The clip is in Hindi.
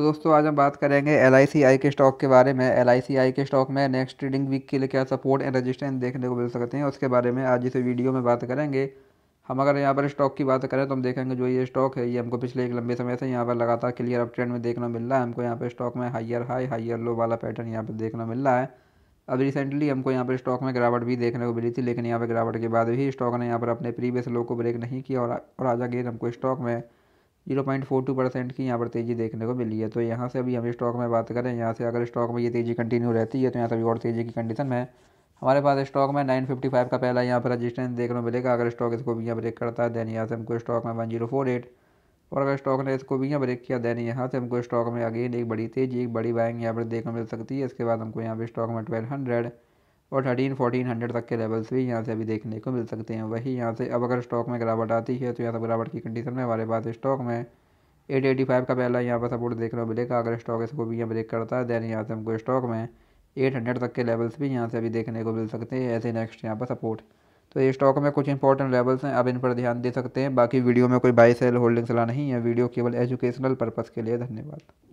तो दोस्तों आज हम बात करेंगे एल आई के स्टॉक के बारे में एल आई के स्टॉक में नेक्स्ट ट्रेडिंग वीक के लिए क्या सपोर्ट एंड रजिस्टेंस देखने को मिल सकते हैं उसके बारे में आज इस वीडियो में बात करेंगे हम अगर यहाँ पर स्टॉक की बात करें तो हम देखेंगे जो ये स्टॉक है ये हमको पिछले एक लंबे समय से यहाँ पर लगातार क्लियर अप ट्रेंड में देखना मिल रहा है हमको यहाँ पर स्टॉक में हाइयर हाई हाइयर लो वाला पैटर्न यहाँ पर देखना मिल रहा है अब रिसेंटली हमको यहाँ पर स्टॉक में गिरावट भी देखने को मिली थी लेकिन यहाँ पर गिरावट के बाद भी स्टॉक ने यहाँ पर अपने प्रीवियस लो को ब्रेक नहीं किया और, और आज अगेन हमको स्टॉक में zero point four two percent की यहाँ पर तेज़ी देखने को मिली है तो यहाँ से अभी हम स्टॉक में बात करें यहाँ से अगर स्टॉक में ये तेज़ी कंटिन्यू रहती है तो यहाँ से अभी और तेज़ी की कंडीशन है हमारे पास स्टॉक में नाइन फिफ्टी फाइव का पहला यहाँ पर रजिस्टेंस देखने को मिलेगा अगर स्टॉक इसको भी यहाँ ब्रेक करता है दैन यहाँ से हमको स्टॉक में वन जीरो फोर एट और अगर स्टॉक ने इसको भी यहाँ ब्रेक किया दैन यहाँ से हमको स्टॉक में अगेन एक बड़ी तेज़ी एक बड़ी बाइंग यहाँ पर देखने को मिल सकती है इसके बाद हमको यहाँ पर स्टॉक में ट्वेल्व हंड्रेड और थर्टीन फोर्टीन हंड्रेड तक के लेवल्स भी यहाँ से अभी देखने को मिल सकते हैं वही यहाँ से अब अगर स्टॉक में गिरावट आती है तो यहाँ से गिरावट की कंडीशन में हमारे पास स्टॉक में एट एटी फाइव का पहला यहाँ पर सपोर्ट देखने को मिलेगा अगर स्टॉक इसको भी यहाँ ब्रेक करता है दैन यहाँ से हमको स्टॉक में एट हंड्रेड तक के लेवल्स भी यहाँ से अभी देखने को मिल सकते हैं ऐसे नेक्स्ट यहाँ पर सपोर्ट तो ये स्टॉक में कुछ इंपॉर्टेंट लेवल्स हैं आप इन पर ध्यान दे सकते हैं बाकी वीडियो में कोई बाई सेल होल्डिंग सलाह नहीं है वीडियो केवल एजुकेशनल पर्पज़ के लिए धन्यवाद